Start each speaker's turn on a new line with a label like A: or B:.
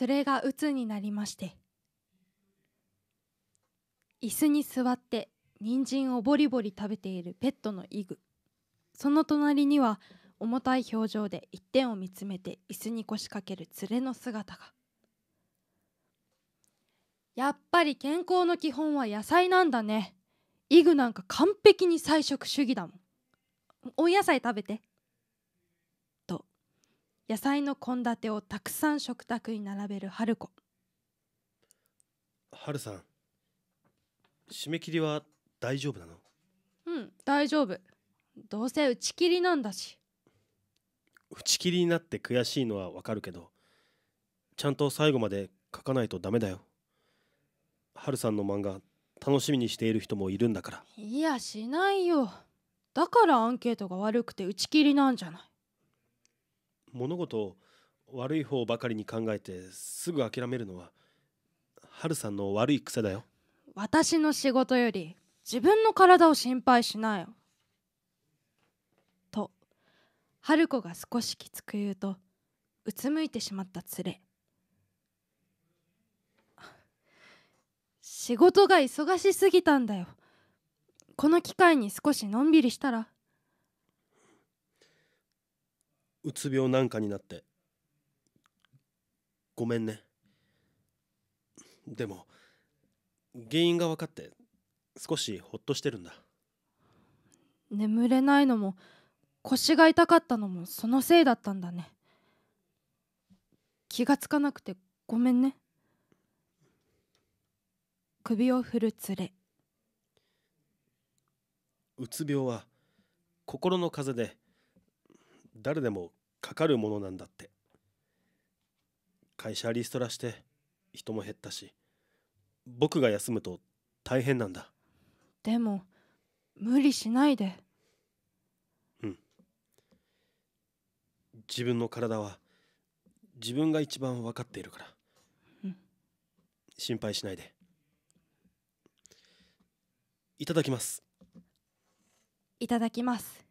A: それが鬱になりまして椅子に座って人参をボリボリ食べているペットのイグその隣には重たい表情で一点を見つめて椅子に腰掛ける連れの姿がやっぱり健康の基本は野菜なんだねイグなんか完璧に菜食主義だもんお野菜食べて野菜の献立をたくさん食卓に並べる春子
B: 春さん締め切りは大丈夫なの
A: うん大丈夫どうせ打ち切りなんだし
B: 打ち切りになって悔しいのはわかるけどちゃんと最後まで書かないとダメだよ春さんの漫画楽しみにしている人もいるんだから
A: いやしないよだからアンケートが悪くて打ち切りなんじゃない
B: 物事を悪い方ばかりに考えてすぐ諦めるのはハルさんの悪い癖だよ
A: 私の仕事より自分の体を心配しなよと春子が少しきつく言うとうつむいてしまった連れ仕事が忙しすぎたんだよこの機会に少しのんびりしたら
B: うつ病なんかになってごめんねでも原因が分かって少しほっとしてるんだ
A: 眠れないのも腰が痛かったのもそのせいだったんだね気がつかなくてごめんね首を振るつれ
B: うつ病は心の風で誰でもかかるものなんだって会社リストラして人も減ったし僕が休むと大変なんだ
A: でも無理しないで
B: うん自分の体は自分が一番分かっているから、うん、心配しないでいただきます
A: いただきます